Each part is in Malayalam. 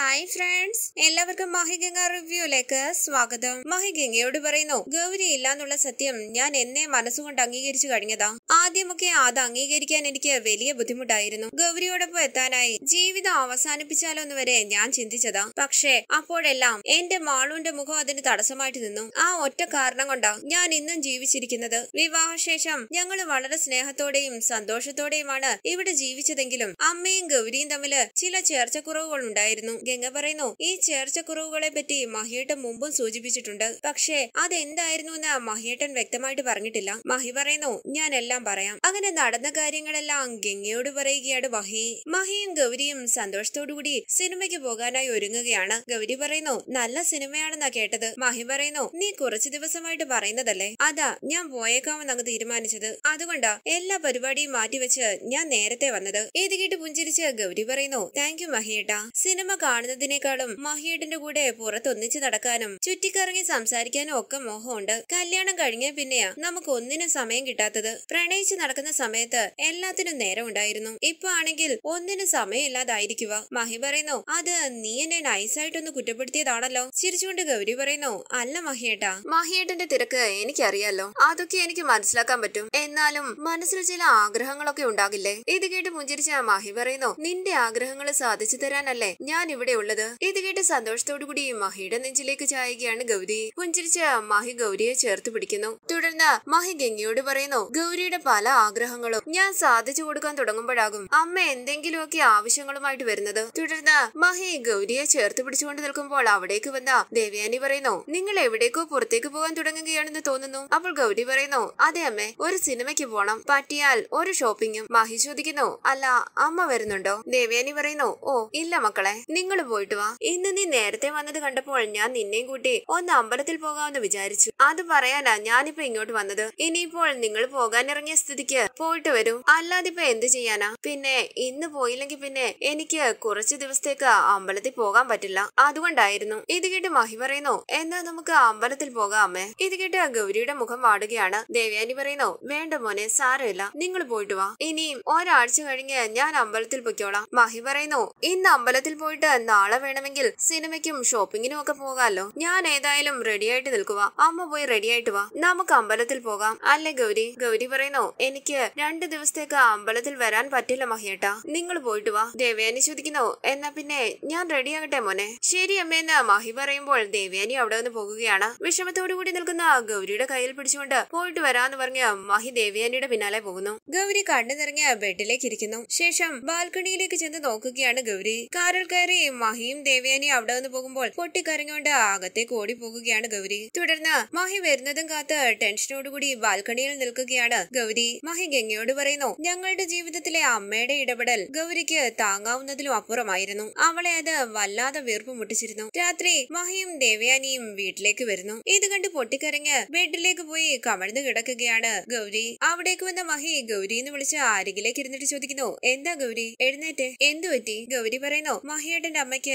ഹായ് ഫ്രണ്ട്സ് എല്ലാവർക്കും മഹിഗംഗ റിവ്യൂയിലേക്ക് സ്വാഗതം മഹിഗംഗയോട് പറയുന്നു ഗൗരി ഇല്ലാന്നുള്ള സത്യം ഞാൻ എന്നെ മനസ്സുകൊണ്ട് അംഗീകരിച്ചു കഴിഞ്ഞതാ ആദ്യമൊക്കെ അത് അംഗീകരിക്കാൻ എനിക്ക് വലിയ ബുദ്ധിമുട്ടായിരുന്നു ഗൗരിയോടൊപ്പം എത്താനായി ജീവിതം അവസാനിപ്പിച്ചാലോന്ന് വരെ ഞാൻ ചിന്തിച്ചതാ പക്ഷേ അപ്പോഴെല്ലാം എന്റെ മാളുവിന്റെ മുഖം അതിന് തടസ്സമായിട്ട് നിന്നു ആ ഒറ്റ കാരണം കൊണ്ടാ ഞാൻ ഇന്നും ജീവിച്ചിരിക്കുന്നത് വിവാഹശേഷം ഞങ്ങൾ വളരെ സ്നേഹത്തോടെയും സന്തോഷത്തോടെയുമാണ് ഇവിടെ ജീവിച്ചതെങ്കിലും അമ്മയും ഗൗരിയും തമ്മിൽ ചില ചേർച്ചക്കുറവുകൾ ഉണ്ടായിരുന്നു ഗംഗ പറയുന്നു ഈ കുറവുകളെ പറ്റി മഹിയേട്ടൻ മുമ്പും സൂചിപ്പിച്ചിട്ടുണ്ട് പക്ഷേ അതെന്തായിരുന്നു എന്ന് മഹിയേട്ടൻ വ്യക്തമായിട്ട് പറഞ്ഞിട്ടില്ല മഹി പറയുന്നു ഞാൻ എല്ലാം പറയാം അങ്ങനെ നടന്ന കാര്യങ്ങളെല്ലാം ഗംഗയോട് പറയുകയാണ് മഹി മഹിയും ഗൗരിയും സന്തോഷത്തോടുകൂടി സിനിമയ്ക്ക് പോകാനായി ഒരുങ്ങുകയാണ് ഗൗരി പറയുന്നു നല്ല സിനിമയാണെന്നാ കേട്ടത് മഹി പറയുന്നു നീ കുറച്ചു ദിവസമായിട്ട് പറയുന്നതല്ലേ അതാ ഞാൻ പോയേക്കാമെന്നങ്ങ് തീരുമാനിച്ചത് അതുകൊണ്ടാ എല്ലാ പരിപാടിയും മാറ്റിവെച്ച് ഞാൻ നേരത്തെ വന്നത് ഏത് കേട്ട് പുഞ്ചിരിച്ച് ഗൗരി പറയുന്നു താങ്ക് യു മഹിയേട്ടാ സിനിമ കാണുന്നതിനേക്കാളും മഹിയേട്ടന്റെ കൂടെ പുറത്തൊന്നിച്ച് നടക്കാനും ചുറ്റിക്കറങ്ങി സംസാരിക്കാനും ഒക്കെ മോഹമുണ്ട് കല്യാണം കഴിഞ്ഞ പിന്നെയാ നമുക്ക് ഒന്നിനും സമയം കിട്ടാത്തത് പ്രണയിച്ച് നടക്കുന്ന സമയത്ത് എല്ലാത്തിനും നേരം ഉണ്ടായിരുന്നു ഇപ്പൊ ആണെങ്കിൽ ഒന്നിനും സമയമില്ലാതായിരിക്കുക മഹി പറയുന്നു അത് നീ എന്നെ നൈസായിട്ടൊന്ന് കുറ്റപ്പെടുത്തിയതാണല്ലോ ചിരിച്ചുകൊണ്ട് ഗൗരി പറയുന്നു അല്ല മഹിയേട്ടാ മഹിയേട്ടന്റെ തിരക്ക് എനിക്കറിയാലോ അതൊക്കെ എനിക്ക് മനസ്സിലാക്കാൻ പറ്റും എന്നാലും മനസ്സിൽ ചില ആഗ്രഹങ്ങളൊക്കെ ഉണ്ടാകില്ലേ ഇത് കേട്ട് മുഞ്ചിരിച്ച മഹി പറയുന്നു നിന്റെ ആഗ്രഹങ്ങൾ സാധിച്ചു തരാനല്ലേ ഞാൻ ഇവിടെ ഉള്ളത് ഇത് കേട്ട് കൂടി മഹിയുടെ നെഞ്ചിലേക്ക് ചായുകയാണ് ഗൗരി പുഞ്ചിരിച്ച മഹി ഗൗരിയെ ചേർത്ത് പിടിക്കുന്നു തുടർന്ന് മഹി ഗംഗയോട് പറയുന്നു ഗൗരിയുടെ പല ആഗ്രഹങ്ങളും ഞാൻ സാധിച്ചു കൊടുക്കാൻ തുടങ്ങുമ്പോഴാകും അമ്മ എന്തെങ്കിലുമൊക്കെ ആവശ്യങ്ങളുമായിട്ട് വരുന്നത് തുടർന്ന് മഹി ഗൗരിയെ ചേർത്ത് പിടിച്ചുകൊണ്ട് നിൽക്കുമ്പോൾ അവിടേക്ക് വന്ന ദേവയാനി പറയുന്നു നിങ്ങൾ എവിടേക്കോ പുറത്തേക്ക് പോകാൻ തുടങ്ങുകയാണെന്ന് തോന്നുന്നു അപ്പോൾ ഗൗരി പറയുന്നു അതെ അമ്മേ ഒരു സിനിമയ്ക്ക് പോണം പറ്റിയാൽ ഒരു ഷോപ്പിങ്ങും മഹി ചോദിക്കുന്നു അല്ല അമ്മ വരുന്നുണ്ടോ ദേവയാനി പറയുന്നു ഓ ഇല്ല മക്കളെ നിങ്ങൾ നിങ്ങൾ പോയിട്ട് വാ ഇന്ന് നീ നേരത്തെ വന്നത് കണ്ടപ്പോൾ ഞാൻ നിന്നെയും കൂട്ടി ഒന്ന് അമ്പലത്തിൽ പോകാമെന്ന് വിചാരിച്ചു അത് പറയാനാ ഞാനിപ്പോ ഇങ്ങോട്ട് വന്നത് ഇനിയിപ്പോൾ നിങ്ങൾ പോകാനിറങ്ങിയ സ്ഥിതിക്ക് പോയിട്ട് വരൂ അല്ലാതെ ഇപ്പൊ എന്ത് ചെയ്യാനാ പിന്നെ ഇന്ന് പോയില്ലെങ്കിൽ പിന്നെ എനിക്ക് കുറച്ച് ദിവസത്തേക്ക് അമ്പലത്തിൽ പോകാൻ പറ്റില്ല അതുകൊണ്ടായിരുന്നു ഇത് കേട്ട് മഹി പറയുന്നു എന്നാ നമുക്ക് അമ്പലത്തിൽ പോകാമേ ഇത് കേട്ട് ഗൗരിയുടെ മുഖം വാടുകയാണ് ദേവ്യാനി പറയുന്നു വേണ്ട മോനെ സാരമില്ല നിങ്ങൾ പോയിട്ട് വാ ഇനിയും ഒരാഴ്ച കഴിഞ്ഞ് ഞാൻ അമ്പലത്തിൽ പൊയ്ക്കോളാം മഹി പറയുന്നു ഇന്ന് അമ്പലത്തിൽ പോയിട്ട് നാളെ വേണമെങ്കിൽ സിനിമയ്ക്കും ഷോപ്പിങ്ങിനും ഒക്കെ പോകാമല്ലോ ഞാൻ ഏതായാലും റെഡിയായിട്ട് നിൽക്കുക അമ്മ പോയി റെഡിയായിട്ട് വാ നമുക്ക് അമ്പലത്തിൽ പോകാം അല്ലെ ഗൗരി ഗൗരി പറയുന്നു എനിക്ക് രണ്ട് ദിവസത്തേക്ക് അമ്പലത്തിൽ വരാൻ പറ്റില്ല മഹിയേട്ടാ നിങ്ങൾ പോയിട്ട് വാ ദേവയാനി ചോദിക്കുന്നു എന്നാ പിന്നെ ഞാൻ ആകട്ടെ മോനെ ശരി അമ്മയെന്ന് മഹി പറയുമ്പോൾ ദേവയാനി അവിടെ നിന്ന് പോകുകയാണ് വിഷമത്തോടു കൂടി നിൽക്കുന്ന ഗൗരിയുടെ കയ്യിൽ പിടിച്ചുകൊണ്ട് പോയിട്ട് വരാന്ന് പറഞ്ഞ് മഹി ദേവയാനിയുടെ പിന്നാലെ പോകുന്നു ഗൗരി കണ്ടു നിറങ്ങിയ ബെഡിലേക്ക് ഇരിക്കുന്നു ശേഷം ബാൽക്കണിയിലേക്ക് ചെന്ന് നോക്കുകയാണ് ഗൗരി കാറിൽ കയറി ഗൗരിയും മഹിയും ദേവയാനിയും അവിടെ വന്ന് പോകുമ്പോൾ പൊട്ടിക്കരഞ്ഞുകൊണ്ട് ആകത്തെ ഓടി പോകുകയാണ് ഗൗരി തുടർന്ന് മഹി വരുന്നതും കാത്ത് ടെൻഷനോടുകൂടി ബാൽക്കണിയിൽ നിൽക്കുകയാണ് ഗൗരി മഹി ഗംഗയോട് പറയുന്നു ഞങ്ങളുടെ ജീവിതത്തിലെ അമ്മയുടെ ഇടപെടൽ ഗൗരിക്ക് താങ്ങാവുന്നതിലും അപ്പുറമായിരുന്നു അവളെ അത് വല്ലാതെ വീർപ്പ് മുട്ടിച്ചിരുന്നു രാത്രി മഹിയും ദേവയാനിയും വീട്ടിലേക്ക് വരുന്നു ഇത് കണ്ട് പൊട്ടിക്കരഞ്ഞ് ബെഡിലേക്ക് പോയി കമഴ്ന്നു കിടക്കുകയാണ് ഗൗരി അവിടേക്ക് വന്ന മഹി ഗൗരി എന്ന് വിളിച്ച് അരികിലേക്ക് ഇരുന്നിട്ട് ചോദിക്കുന്നു എന്താ ഗൗരി എഴുന്നേറ്റ് എന്തു പറ്റി ഗൗരി പറയുന്നു മഹിയേട്ടന്റെ എന്റെ അമ്മയ്ക്ക്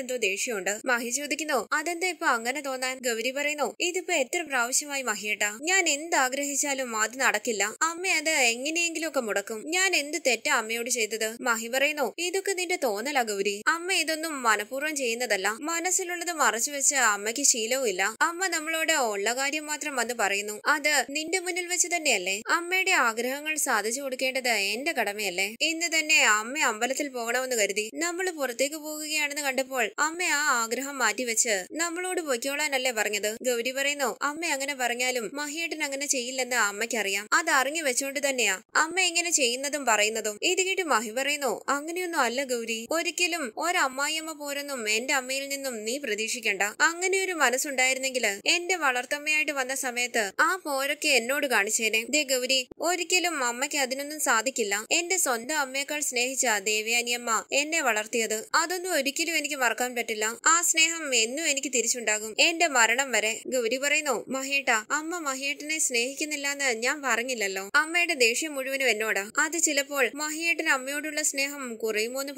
എന്തോ ദേഷ്യമുണ്ട് മഹി ചോദിക്കുന്നു അതെന്താ ഇപ്പൊ അങ്ങനെ തോന്നാൻ ഗൗരി പറയുന്നു ഇതിപ്പോ എത്ര പ്രാവശ്യമായി മഹിയേട്ടാ ഞാൻ എന്ത് ആഗ്രഹിച്ചാലും അത് നടക്കില്ല അമ്മ അത് എങ്ങനെയെങ്കിലും ഒക്കെ മുടക്കും ഞാൻ എന്ത് തെറ്റാ അമ്മയോട് ചെയ്തത് മഹി പറയുന്നു ഇതൊക്കെ നിന്റെ തോന്നലാ ഗൗരി അമ്മ ഇതൊന്നും മനഃപൂർവ്വം ചെയ്യുന്നതല്ല മനസ്സിലുള്ളത് മറച്ചു വെച്ച് അമ്മയ്ക്ക് ഇല്ല അമ്മ നമ്മളോട് ഉള്ള കാര്യം മാത്രം വന്ന് പറയുന്നു അത് നിന്റെ മുന്നിൽ വെച്ച് തന്നെയല്ലേ അമ്മയുടെ ആഗ്രഹങ്ങൾ സാധിച്ചു കൊടുക്കേണ്ടത് എന്റെ കടമയല്ലേ ഇന്ന് തന്നെ അമ്മ അമ്പലത്തിൽ പോകണമെന്ന് കരുതി നമ്മൾ പുറത്തേക്ക് പോകുക പോകുകയാണെന്ന് കണ്ടപ്പോൾ അമ്മ ആ ആഗ്രഹം മാറ്റിവെച്ച് നമ്മളോട് പൊയ്ക്കോളാനല്ലേ പറഞ്ഞത് ഗൗരി പറയുന്നു അമ്മ അങ്ങനെ പറഞ്ഞാലും മഹേട്ടൻ അങ്ങനെ ചെയ്യില്ലെന്ന് അമ്മയ്ക്കറിയാം അത് അറിഞ്ഞു വെച്ചോണ്ട് തന്നെയാ അമ്മ ഇങ്ങനെ ചെയ്യുന്നതും പറയുന്നതും ഇത് കേട്ട് മഹി പറയുന്നു അങ്ങനെയൊന്നും അല്ല ഗൗരി ഒരിക്കലും ഒരമ്മായിയമ്മ പോരൊന്നും എന്റെ അമ്മയിൽ നിന്നും നീ പ്രതീക്ഷിക്കണ്ട അങ്ങനെ ഒരു മനസ്സുണ്ടായിരുന്നെങ്കിൽ എന്റെ വളർത്തമ്മയായിട്ട് വന്ന സമയത്ത് ആ പോരൊക്കെ എന്നോട് കാണിച്ചേനെ ദേ ഗൗരി ഒരിക്കലും അമ്മയ്ക്ക് അതിനൊന്നും സാധിക്കില്ല എന്റെ സ്വന്തം അമ്മയെക്കാൾ സ്നേഹിച്ച ദേവയാനിയമ്മ എന്നെ വളർത്തിയത് അതൊന്നും ഒരിക്കലും എനിക്ക് മറക്കാൻ പറ്റില്ല ആ സ്നേഹം എന്നും എനിക്ക് തിരിച്ചുണ്ടാകും എന്റെ മരണം വരെ ഗൗരി പറയുന്നു മഹേട്ട അമ്മ മഹേട്ടനെ എന്ന് ഞാൻ പറഞ്ഞില്ലല്ലോ അമ്മയുടെ ദേഷ്യം മുഴുവനും എന്നോടാ അത് ചിലപ്പോൾ മഹിയേട്ടൻ അമ്മയോടുള്ള സ്നേഹം കുറയുമോന്ന്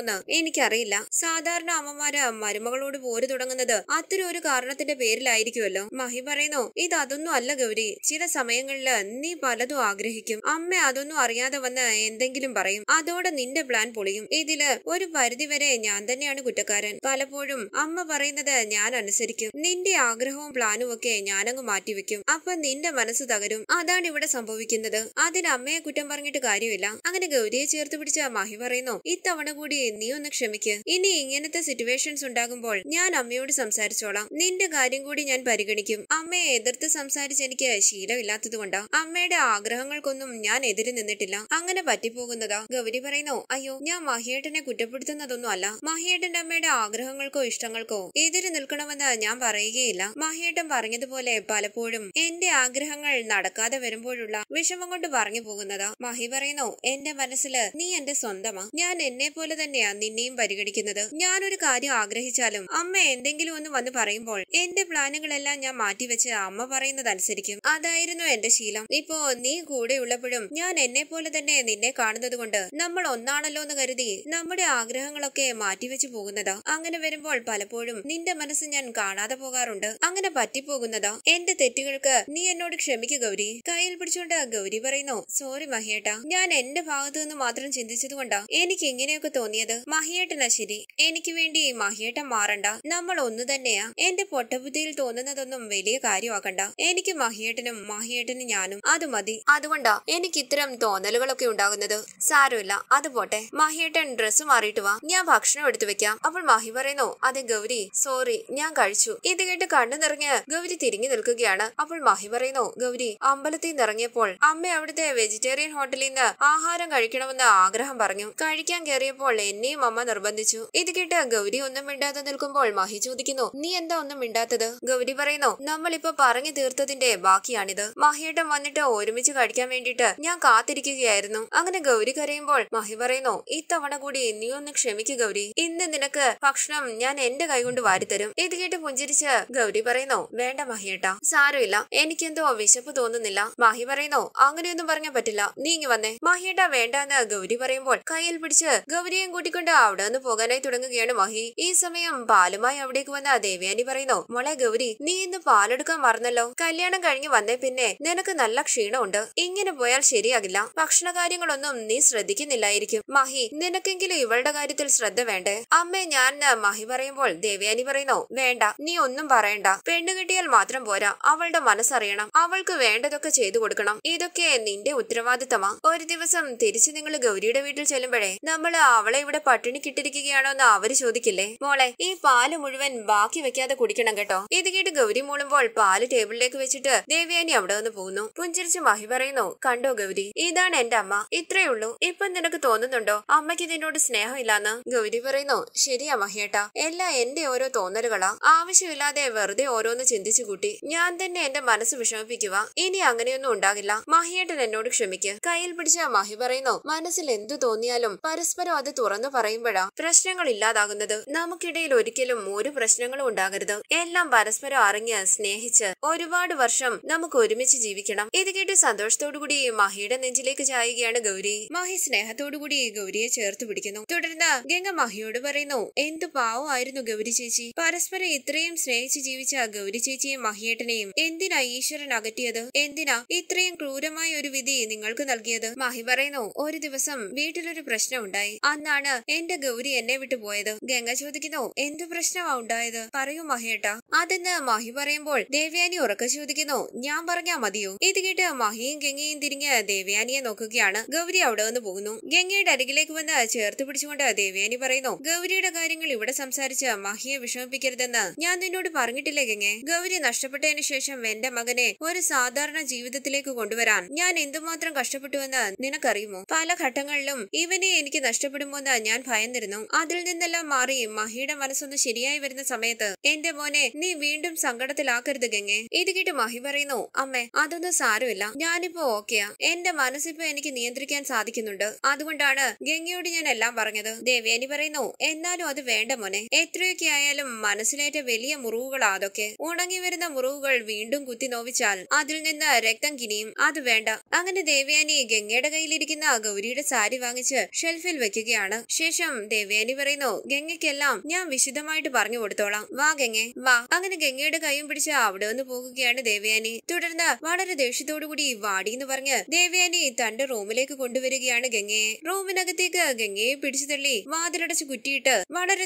എന്ന് എനിക്കറിയില്ല സാധാരണ അമ്മമാര് മരുമകളോട് പോര് തുടങ്ങുന്നത് അത്തരം ഒരു കാരണത്തിന്റെ പേരിലായിരിക്കുമല്ലോ മഹി പറയുന്നു ഇത് അതൊന്നും അല്ല ഗൗരി ചില സമയങ്ങളിൽ നീ പലതും ആഗ്രഹിക്കും അമ്മ അതൊന്നും അറിയാതെ വന്ന് എന്തെങ്കിലും പറയും അതോടെ നിന്റെ പ്ലാൻ പൊളിയും ഇതില് ഒരു പരിധിവരെ ഞാൻ ഞാൻ തന്നെയാണ് കുറ്റക്കാരൻ പലപ്പോഴും അമ്മ പറയുന്നത് ഞാൻ അനുസരിക്കും നിന്റെ ആഗ്രഹവും പ്ലാനും ഒക്കെ ഞാനങ്ങ് മാറ്റിവെക്കും അപ്പൊ നിന്റെ മനസ്സ് തകരും അതാണ് ഇവിടെ സംഭവിക്കുന്നത് അതിന് അമ്മയെ കുറ്റം പറഞ്ഞിട്ട് കാര്യമില്ല അങ്ങനെ ഗൗരിയെ ചേർത്ത് പിടിച്ച മഹി പറയുന്നു ഇത്തവണ കൂടി നീ ഒന്ന് ക്ഷമിക്ക് ഇനി ഇങ്ങനത്തെ സിറ്റുവേഷൻസ് ഉണ്ടാകുമ്പോൾ ഞാൻ അമ്മയോട് സംസാരിച്ചോളാം നിന്റെ കാര്യം കൂടി ഞാൻ പരിഗണിക്കും അമ്മയെ എതിർത്ത് സംസാരിച്ച് എനിക്ക് ശീലമില്ലാത്തതുകൊണ്ടാ അമ്മയുടെ ആഗ്രഹങ്ങൾക്കൊന്നും ഞാൻ എതിര് നിന്നിട്ടില്ല അങ്ങനെ പറ്റിപ്പോകുന്നതാ ഗൗരി പറയുന്നു അയ്യോ ഞാൻ മഹിയേട്ടനെ കുറ്റപ്പെടുത്തുന്നതൊന്നും അല്ല മഹിയേട്ടന്റെ അമ്മയുടെ ആഗ്രഹങ്ങൾക്കോ ഇഷ്ടങ്ങൾക്കോ എതിര് നിൽക്കണമെന്ന് ഞാൻ പറയുകയില്ല മഹിയേട്ടൻ പറഞ്ഞതുപോലെ പലപ്പോഴും എന്റെ ആഗ്രഹങ്ങൾ നടക്കാതെ വരുമ്പോഴുള്ള വിഷമം കൊണ്ട് പറഞ്ഞു പോകുന്നത് മഹി പറയുന്നു എന്റെ മനസ്സില് നീ എന്റെ സ്വന്തമാ ഞാൻ എന്നെ പോലെ തന്നെയാ നിന്നെയും പരിഗണിക്കുന്നത് ഞാനൊരു കാര്യം ആഗ്രഹിച്ചാലും അമ്മ എന്തെങ്കിലും ഒന്ന് വന്ന് പറയുമ്പോൾ എന്റെ പ്ലാനുകളെല്ലാം ഞാൻ മാറ്റിവെച്ച് അമ്മ പറയുന്നതനുസരിക്കും അതായിരുന്നു എന്റെ ശീലം ഇപ്പോ നീ കൂടെ ഉള്ളപ്പോഴും ഞാൻ എന്നെ പോലെ തന്നെ നിന്നെ കാണുന്നത് കൊണ്ട് നമ്മൾ ഒന്നാണല്ലോ എന്ന് കരുതി നമ്മുടെ ആഗ്രഹങ്ങളൊക്കെ മാറ്റിവെച്ചു പോകുന്നത് അങ്ങനെ വരുമ്പോൾ പലപ്പോഴും നിന്റെ മനസ്സ് ഞാൻ കാണാതെ പോകാറുണ്ട് അങ്ങനെ പറ്റിപ്പോകുന്നതാ എന്റെ തെറ്റുകൾക്ക് നീ എന്നോട് ക്ഷമിക്കു ഗൗരി കയ്യിൽ പിടിച്ചുകൊണ്ട് ഗൗരി പറയുന്നു സോറി മഹിയേട്ട ഞാൻ എന്റെ ഭാഗത്തു നിന്ന് മാത്രം ചിന്തിച്ചതുകൊണ്ടാ എനിക്ക് ഇങ്ങനെയൊക്കെ തോന്നിയത് മഹിയേട്ടനാ ശരി എനിക്ക് വേണ്ടി മഹിയേട്ടൻ മാറണ്ട നമ്മൾ ഒന്നു തന്നെയാ എന്റെ പൊട്ടബുദ്ധിയിൽ തോന്നുന്നതൊന്നും വലിയ കാര്യമാക്കണ്ട എനിക്ക് മഹിയേട്ടനും മഹിയേട്ടനും ഞാനും അത് മതി അതുകൊണ്ടാ എനിക്ക് ഇത്തരം തോന്നലുകളൊക്കെ ഉണ്ടാകുന്നത് സാരമില്ല അത് പോട്ടെ മഹിയേട്ടൻ ഡ്രസ്സ് മാറിയിട്ട് വാ ഞാൻ ഭക്ഷണം ഭക്ഷണം എടുത്തു വെക്കാം അപ്പോൾ മാഹി പറയുന്നു അതെ ഗൗരി സോറി ഞാൻ കഴിച്ചു ഇത് കേട്ട് കണ്ണു നിറഞ്ഞ് ഗൗരി തിരിഞ്ഞു നിൽക്കുകയാണ് അപ്പോൾ മാഹി പറയുന്നു ഗൗരി അമ്പലത്തിൽ നിറങ്ങിയപ്പോൾ അമ്മ അവിടുത്തെ വെജിറ്റേറിയൻ ഹോട്ടലിൽ നിന്ന് ആഹാരം കഴിക്കണമെന്ന് ആഗ്രഹം പറഞ്ഞു കഴിക്കാൻ കയറിയപ്പോൾ എന്നെയും അമ്മ നിർബന്ധിച്ചു ഇത് കേട്ട് ഗൗരി ഒന്നും മിണ്ടാതെ നിൽക്കുമ്പോൾ മാഹി ചോദിക്കുന്നു നീ എന്താ ഒന്നും മിണ്ടാത്തത് ഗൗരി പറയുന്നു നമ്മളിപ്പോ പറഞ്ഞു തീർത്തതിന്റെ ബാക്കിയാണിത് മഹിയേട്ടൻ വന്നിട്ട് ഒരുമിച്ച് കഴിക്കാൻ വേണ്ടിയിട്ട് ഞാൻ കാത്തിരിക്കുകയായിരുന്നു അങ്ങനെ ഗൗരി കരയുമ്പോൾ മാഹി പറയുന്നു ഇത്തവണ കൂടി നീ ഒന്ന് ക്ഷമിക്കുക ഗൗരി ഗൗരി ഇന്ന് നിനക്ക് ഭക്ഷണം ഞാൻ എന്റെ കൈകൊണ്ട് വാരിത്തരും ഇത് കേട്ട് പുഞ്ചിരിച്ച് ഗൗരി പറയുന്നു വേണ്ട മഹിയേട്ട സാരമില്ല എനിക്കെന്തോ വിശപ്പ് തോന്നുന്നില്ല മാഹി പറയുന്നു അങ്ങനെയൊന്നും പറയാൻ പറ്റില്ല നീ ഇങ്ങ് വന്നേ മഹിയേട്ട വേണ്ട എന്ന് ഗൗരി പറയുമ്പോൾ കയ്യിൽ പിടിച്ച് ഗൗരിയെയും കൂട്ടിക്കൊണ്ട് അവിടെ നിന്ന് പോകാനായി തുടങ്ങുകയാണ് മഹി ഈ സമയം പാലുമായി അവിടേക്ക് വന്ന ദേവയാനി പറയുന്നു മോളെ ഗൗരി നീ ഇന്ന് പാലെടുക്കാൻ മറന്നല്ലോ കല്യാണം കഴിഞ്ഞ് വന്നേ പിന്നെ നിനക്ക് നല്ല ക്ഷീണമുണ്ട് ഇങ്ങനെ പോയാൽ ശരിയാകില്ല ഭക്ഷണ കാര്യങ്ങളൊന്നും നീ ശ്രദ്ധിക്കുന്നില്ലായിരിക്കും മഹി നിനക്കെങ്കിലും ഇവളുടെ കാര്യത്തിൽ ശ്രദ്ധ വേണ്ടേ അമ്മേ ഞാൻ മഹി പറയുമ്പോൾ ദേവയാനി പറയുന്നു വേണ്ട നീ ഒന്നും പറയണ്ട പെണ്ണു കിട്ടിയാൽ മാത്രം പോരാ അവളുടെ മനസ്സറിയണം അവൾക്ക് വേണ്ടതൊക്കെ ചെയ്തു കൊടുക്കണം ഇതൊക്കെ നിന്റെ ഉത്തരവാദിത്തമാ ഒരു ദിവസം തിരിച്ചു നിങ്ങൾ ഗൗരിയുടെ വീട്ടിൽ ചെല്ലുമ്പോഴേ നമ്മൾ അവളെ ഇവിടെ പട്ടിണി കിട്ടിരിക്കുകയാണോ എന്ന് അവര് ചോദിക്കില്ലേ മോളെ ഈ പാല് മുഴുവൻ ബാക്കി വെക്കാതെ കുടിക്കണം കേട്ടോ ഇത് കേട്ട് ഗൗരി മൂളുമ്പോൾ പാല് ടേബിളിലേക്ക് വെച്ചിട്ട് ദേവയാനി അവിടെ വന്ന് പോകുന്നു പുഞ്ചിരിച്ച് മഹി പറയുന്നു കണ്ടോ ഗൗരി ഇതാണ് എന്റെ അമ്മ ഇത്രയുള്ളൂ ഇപ്പൊ നിനക്ക് തോന്നുന്നുണ്ടോ അമ്മയ്ക്ക് ഇതിനോട് ഇല്ലാന്ന് ഗൗരി പറയുന്നു ശരിയാ മഹിയേട്ടാ എല്ലാം എന്റെ ഓരോ തോന്നലുകളാ ആവശ്യമില്ലാതെ വെറുതെ ഓരോന്ന് ചിന്തിച്ചു കൂട്ടി ഞാൻ തന്നെ എന്റെ മനസ്സ് വിഷമിപ്പിക്കുക ഇനി അങ്ങനെയൊന്നും ഉണ്ടാകില്ല മഹിയേട്ടൻ എന്നോട് ക്ഷമിക്ക് കയ്യിൽ പിടിച്ച മഹി പറയുന്നു മനസ്സിൽ എന്തു തോന്നിയാലും പരസ്പരം അത് തുറന്നു പറയുമ്പോഴാ പ്രശ്നങ്ങൾ ഇല്ലാതാകുന്നത് നമുക്കിടയിൽ ഒരിക്കലും ഒരു പ്രശ്നങ്ങളും ഉണ്ടാകരുത് എല്ലാം പരസ്പരം അറിഞ്ഞ് സ്നേഹിച്ച് ഒരുപാട് വർഷം നമുക്ക് ഒരുമിച്ച് ജീവിക്കണം ഇത് കേട്ട് സന്തോഷത്തോടുകൂടി മഹിയുടെ നെഞ്ചിലേക്ക് ചായുകയാണ് ഗൗരി മഹി സ്നേഹത്തോടുകൂടി ഗൗരിയെ ചേർത്ത് പിടിക്കുന്നു തുടർന്ന് ഗംഗ മഹിയോട് പറയുന്നു എന്തു പാവമായിരുന്നു ഗൗരി ചേച്ചി പരസ്പരം ഇത്രയും സ്നേഹിച്ച് ജീവിച്ച ഗൗരി ചേച്ചിയും മഹിയേട്ടനെയും എന്തിനാ ഈശ്വരൻ അകറ്റിയത് എന്തിനാ ഇത്രയും ക്രൂരമായ ഒരു വിധി നിങ്ങൾക്ക് നൽകിയത് മഹി പറയുന്നു ഒരു ദിവസം വീട്ടിലൊരു പ്രശ്നം ഉണ്ടായി അന്നാണ് എന്റെ ഗൗരി എന്നെ വിട്ടു പോയത് ഗംഗ ചോദിക്കുന്നു എന്ത് പ്രശ്നമാ ഉണ്ടായത് പറയൂ മഹിയേട്ട അതെന്ന് മഹി പറയുമ്പോൾ ദേവയാനി ഉറക്ക ചോദിക്കുന്നു ഞാൻ പറഞ്ഞാ മതിയോ ഇത് കേട്ട് മഹിയും ഗംഗയും തിരിഞ്ഞ് ദേവയാനിയെ നോക്കുകയാണ് ഗൗരി അവിടെ വന്ന് പോകുന്നു ഗംഗയുടെ അരികിലേക്ക് വന്ന് ചേർത്ത് പിടിച്ചുകൊണ്ട് ദേവയാനി പറയുന്നു പറയുന്നു ഗൗരിയുടെ കാര്യങ്ങൾ ഇവിടെ സംസാരിച്ച് മഹിയെ വിഷമിപ്പിക്കരുതെന്ന് ഞാൻ നിന്നോട് പറഞ്ഞിട്ടില്ലേ ഗംഗെ ഗൗരി നഷ്ടപ്പെട്ടതിന് ശേഷം എന്റെ മകനെ ഒരു സാധാരണ ജീവിതത്തിലേക്ക് കൊണ്ടുവരാൻ ഞാൻ എന്തുമാത്രം കഷ്ടപ്പെട്ടുവെന്ന് നിനക്കറിയുമോ പല ഘട്ടങ്ങളിലും ഇവനെ എനിക്ക് നഷ്ടപ്പെടുമോ എന്ന് ഞാൻ ഭയന്നിരുന്നു അതിൽ നിന്നെല്ലാം മാറി മഹിയുടെ മനസ്സൊന്ന് ശരിയായി വരുന്ന സമയത്ത് എന്റെ മോനെ നീ വീണ്ടും സങ്കടത്തിലാക്കരുത് ഗംഗെ ഇത് കേട്ട് മഹി പറയുന്നു അമ്മേ അതൊന്നും സാരമില്ല ഞാനിപ്പോ ഓക്കെയാ എന്റെ മനസ്സിപ്പോ എനിക്ക് നിയന്ത്രിക്കാൻ സാധിക്കുന്നുണ്ട് അതുകൊണ്ടാണ് ഗംഗയോട് ഞാൻ എല്ലാം പറഞ്ഞത് ദേവേനി പറയുന്നു എന്നാലും അത് വേണ്ട മോനെ എത്രയൊക്കെ ആയാലും മനസ്സിലേറ്റ വലിയ മുറിവുകൾ അതൊക്കെ ഉണങ്ങി വരുന്ന മുറിവുകൾ വീണ്ടും കുത്തി നോവിച്ചാൽ അതിൽ നിന്ന് രക്തം കിനിയും അത് വേണ്ട അങ്ങനെ ദേവയാനി ഗംഗയുടെ കയ്യിലിരിക്കുന്ന ഗൗരിയുടെ സാരി വാങ്ങിച്ച് ഷെൽഫിൽ വെക്കുകയാണ് ശേഷം ദേവയാനി പറയുന്നു ഗംഗയ്ക്കെല്ലാം ഞാൻ വിശദമായിട്ട് പറഞ്ഞു കൊടുത്തോളാം വാ ഗംഗെ വാ അങ്ങനെ ഗംഗയുടെ കൈയും പിടിച്ച് അവിടെ ഒന്ന് പോകുകയാണ് ദേവയാനി തുടർന്ന് വളരെ ദേഷ്യത്തോടുകൂടി വാടി എന്ന് പറഞ്ഞ് ദേവ്യാനി തന്റെ റൂമിലേക്ക് കൊണ്ടുവരികയാണ് ഗംഗയെ റൂമിനകത്തേക്ക് ഗംഗയെ പിടിച്ചു തള്ളി വാതിലട കണ്ണടച്ച് കുറ്റിയിട്ട് വളരെ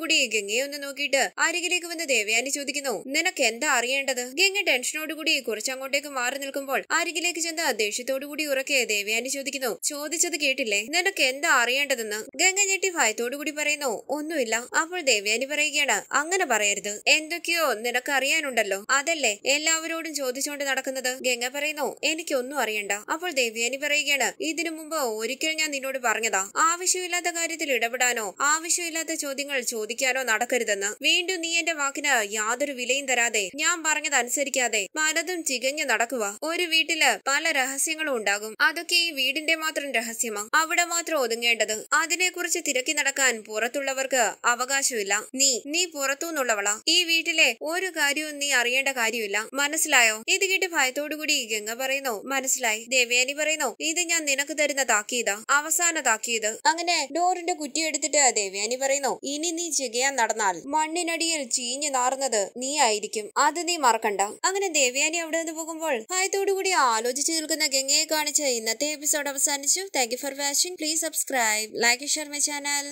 കൂടി ഗംഗയെ ഒന്ന് നോക്കിയിട്ട് അരികിലേക്ക് വന്ന് ദേവയാനി ചോദിക്കുന്നു നിനക്ക് എന്താ അറിയേണ്ടത് ഗംഗ ടെൻഷനോടുകൂടി കുറച്ച് അങ്ങോട്ടേക്ക് മാറി നിൽക്കുമ്പോൾ അരികിലേക്ക് ചെന്ന് ദേഷ്യത്തോടുകൂടി ഉറക്കെ ദേവയാനി ചോദിക്കുന്നു ചോദിച്ചത് കേട്ടില്ലേ നിനക്ക് എന്താ അറിയേണ്ടതെന്ന് ഗംഗ ഞെട്ടി ഭയത്തോടുകൂടി പറയുന്നു ഒന്നുമില്ല അപ്പോൾ ദേവയാനി പറയുകയാണ് അങ്ങനെ പറയരുത് എന്തൊക്കെയോ നിനക്ക് അറിയാനുണ്ടല്ലോ അതല്ലേ എല്ലാവരോടും ചോദിച്ചുകൊണ്ട് നടക്കുന്നത് ഗംഗ പറയുന്നു എനിക്കൊന്നും അറിയണ്ട അപ്പോൾ ദേവയാനി പറയുകയാണ് ഇതിനു മുമ്പ് ഒരിക്കൽ ഞാൻ നിന്നോട് പറഞ്ഞതാ ആവശ്യമില്ലാത്ത കാര്യത്തിൽ ഇടപെടാനോ പറയാനോ ആവശ്യമില്ലാത്ത ചോദ്യങ്ങൾ ചോദിക്കാനോ നടക്കരുതെന്ന് വീണ്ടും നീ എന്റെ വാക്കിന് യാതൊരു വിലയും തരാതെ ഞാൻ പറഞ്ഞതനുസരിക്കാതെ പലതും ചികഞ്ഞു നടക്കുക ഒരു വീട്ടില് പല രഹസ്യങ്ങളും ഉണ്ടാകും അതൊക്കെ ഈ വീടിന്റെ മാത്രം രഹസ്യമാ അവിടെ മാത്രം ഒതുങ്ങേണ്ടത് അതിനെക്കുറിച്ച് തിരക്കി നടക്കാൻ പുറത്തുള്ളവർക്ക് അവകാശമില്ല നീ നീ പുറത്തുനിന്നുള്ളവളാ ഈ വീട്ടിലെ ഒരു കാര്യവും നീ അറിയേണ്ട കാര്യമില്ല മനസ്സിലായോ ഇത് കേട്ട് ഭയത്തോടുകൂടി ഗംഗ പറയുന്നു മനസ്സിലായി ദേവയാനി പറയുന്നു ഇത് ഞാൻ നിനക്ക് തരുന്ന താക്കീതാ അവസാന താക്കീത് അങ്ങനെ ഡോറിന്റെ കുറ്റി എന്നിട്ട് ദേവ്യാനി പറയുന്നു ഇനി നീ ചികയാൻ നടന്നാൽ മണ്ണിനടിയിൽ ചീഞ്ഞു നാറുന്നത് നീ ആയിരിക്കും അത് നീ മറക്കണ്ട അങ്ങനെ ദേവ്യാനി അവിടെ നിന്ന് പോകുമ്പോൾ ഭയത്തോടുകൂടി ആലോചിച്ച് നിൽക്കുന്ന ഗംഗയെ കാണിച്ച് ഇന്നത്തെ എപ്പിസോഡ് അവസാനിച്ചു thank you for watching please subscribe like share my channel